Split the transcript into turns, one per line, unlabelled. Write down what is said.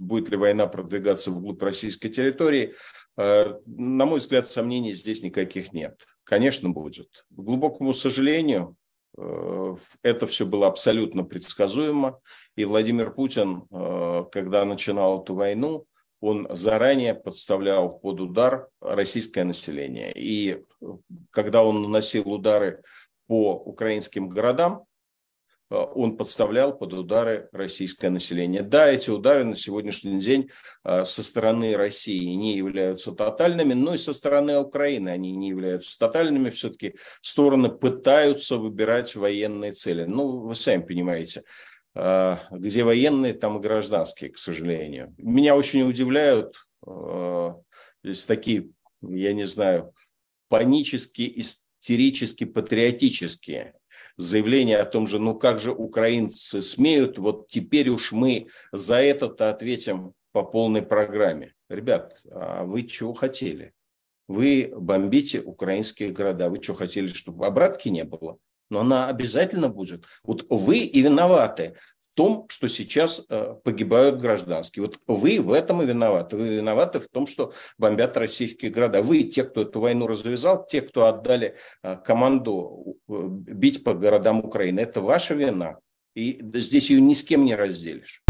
будет ли война продвигаться вглубь российской территории, э, на мой взгляд, сомнений здесь никаких нет. Конечно, будет. К глубокому сожалению, э, это все было абсолютно предсказуемо. И Владимир Путин, э, когда начинал эту войну, он заранее подставлял под удар российское население. И когда он наносил удары по украинским городам, Э, он подставлял под удары российское население. Да, эти удары на сегодняшний день э, со стороны России не являются тотальными, но и со стороны Украины они не являются тотальными. Все-таки стороны пытаются выбирать военные цели. Ну, вы сами понимаете, э, где военные, там и гражданские, к сожалению. Меня очень удивляют здесь такие, я не знаю, панические истерически патриотические заявление о том же, ну как же украинцы смеют, вот теперь уж мы за это-то ответим по полной программе. Ребят, а вы чего хотели? Вы бомбите украинские города. Вы что хотели, чтобы обратки не было? но она обязательно будет. Вот вы и виноваты в том, что сейчас э, погибают гражданские. Вот вы в этом и виноваты. Вы виноваты в том, что бомбят российские города. Вы те, кто эту войну развязал, те, кто отдали э, команду э, бить по городам Украины. Это ваша вина. И здесь ее ни с кем не разделишь.